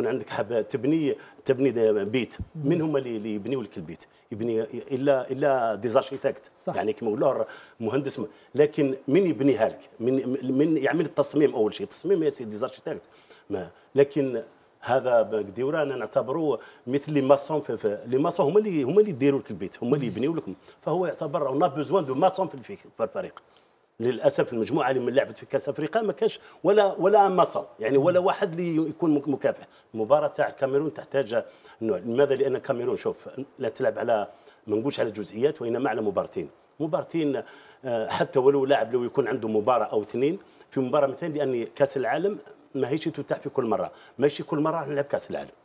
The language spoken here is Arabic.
يكون عندك حب تبني تبني بيت من هما اللي يبنيوا لك البيت يبني الا الا ديزارشيتكت يعني كما نقولوا مهندس لكن من يبنيها لك من من يعمل التصميم اول شيء التصميم يا سيدي ديزارشيتكت لكن هذا قديورة انا نعتبره مثل لي ماسون في لي ماسون هما اللي هما اللي يديروا لك البيت هما اللي يبنيوا لكم فهو يعتبر اون بوزوان دو ماسون في الفريق للاسف المجموعه اللي من لعبت في كاس افريقيا ما كانش ولا ولا مصل يعني ولا واحد اللي يكون مكافح المباراه تاع الكاميرون تحتاج نوع لماذا لان الكاميرون شوف لا تلعب على ما نقولش على جزئيات وانما على مبارتين مبارتين آه، حتى ولو لاعب لو يكون عنده مباراه او اثنين في مباراه مثلا لان كاس العالم ما هيش تتاح في كل مره ماشي كل مره نلعب كاس العالم